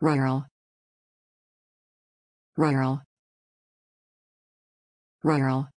rural rural rural